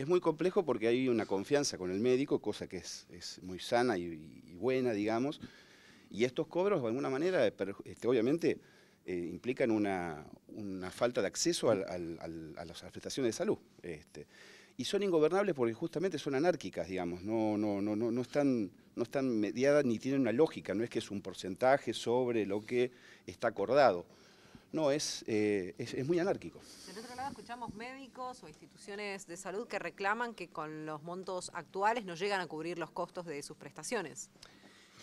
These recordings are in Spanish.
Es muy complejo porque hay una confianza con el médico, cosa que es, muy sana y, buena, digamos, y estos cobros de alguna manera, eh, este, obviamente, eh, implican una, falta de acceso a las afectaciones de salud. Este, y son ingobernables porque justamente son anárquicas, digamos, no, no, están, no están mediadas ni tienen una lógica, no es que es un porcentaje sobre lo que está acordado. No, eh, es, es, muy anárquico. Del otro lado escuchamos médicos o instituciones de salud que reclaman que con los montos actuales no llegan a cubrir los costos de sus prestaciones.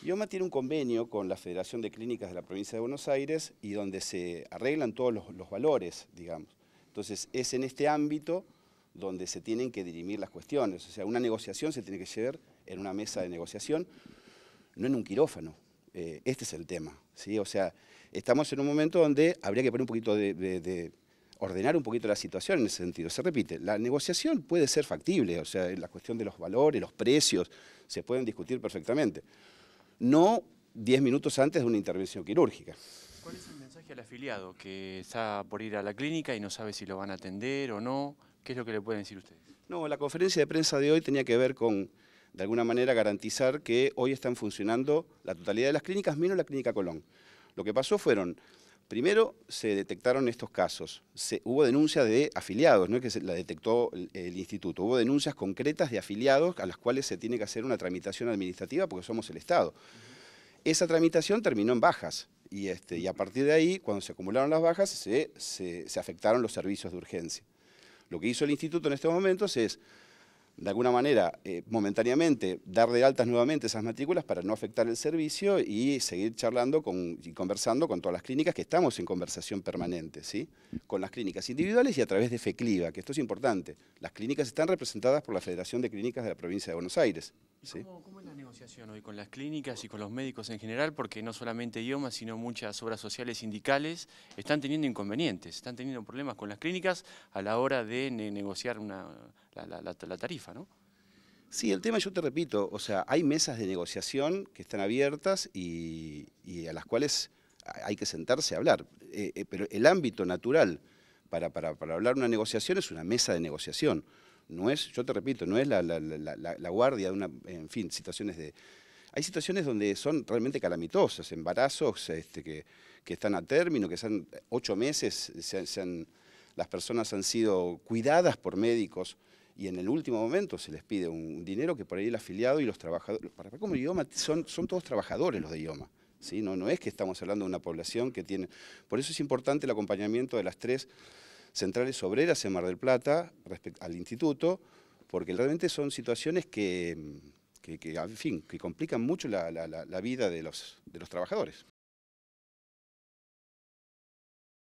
IOMA tiene un convenio con la Federación de Clínicas de la Provincia de Buenos Aires y donde se arreglan todos los valores, digamos. Entonces es en este ámbito donde se tienen que dirimir las cuestiones. O sea, una negociación se tiene que llevar en una mesa de negociación, no en un quirófano. Eh, este es el tema, ¿sí? O sea, estamos en un momento donde habría que poner un poquito de, de ordenar un poquito la situación en ese sentido. Se repite, la negociación puede ser factible, o sea, la cuestión de los valores, los precios, se pueden discutir perfectamente. No 10 minutos antes de una intervención quirúrgica. ¿Cuál es el mensaje al afiliado que está por ir a la clínica y no sabe si lo van a atender o no? ¿Qué es lo que le pueden decir ustedes? No, la conferencia de prensa de hoy tenía que ver con de alguna manera garantizar que hoy están funcionando la totalidad de las clínicas, menos la clínica Colón. Lo que pasó fueron, primero se detectaron estos casos, se, hubo denuncias de afiliados, no es que la detectó el, instituto, hubo denuncias concretas de afiliados a las cuales se tiene que hacer una tramitación administrativa porque somos el Estado. Esa tramitación terminó en bajas, y, este, y, a partir de ahí, cuando se acumularon las bajas, se, se, afectaron los servicios de urgencia. Lo que hizo el instituto en estos momentos es de alguna manera, eh, momentáneamente, dar de altas nuevamente esas matrículas para no afectar el servicio y seguir charlando y conversando con todas las clínicas, que estamos en conversación permanente, ¿sí? Con las clínicas individuales y a través de FECLIVA, que esto es importante. Las clínicas están representadas por la Federación de Clínicas de la Provincia de Buenos Aires. ¿Cómo, es la negociación hoy con las clínicas y con los médicos en general? Porque no solamente idiomas, sino muchas obras sociales sindicales están teniendo inconvenientes, están teniendo problemas con las clínicas a la hora de negociar una, la, tarifa, ¿no? Sí, el tema, yo te repito, o sea, hay mesas de negociación que están abiertas y, a las cuales hay que sentarse a hablar. Eh, eh, pero el ámbito natural para, para, para hablar una negociación es una mesa de negociación. No es, yo te repito, no es la, guardia de una, en fin, situaciones de... Hay situaciones donde son realmente calamitosas, embarazos este, que, que, están a término, que sean ocho meses, las personas han sido cuidadas por médicos y en el último momento se les pide un dinero que por ahí el afiliado y los trabajadores, para como idioma, son, son todos trabajadores los de idioma. ¿sí? No, no es que estamos hablando de una población que tiene... Por eso es importante el acompañamiento de las tres centrales obreras en Mar del Plata, al instituto, porque realmente son situaciones que, que, complican mucho la, la vida de los, de los trabajadores.